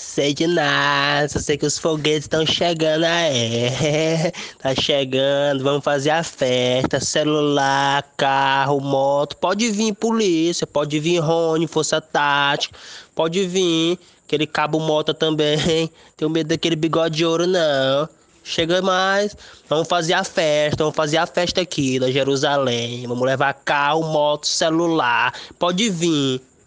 Sei de nada, só sei que os foguetes estão chegando aí. tá chegando, vamos fazer a festa. Celular, carro, moto. Pode vir polícia, pode vir Rony, força tática. Pode vir aquele cabo mota também. Tenho medo daquele bigode de ouro, não. Chega mais, vamos fazer a festa, vamos fazer a festa aqui da Jerusalém. Vamos levar carro, moto, celular. Pode vir.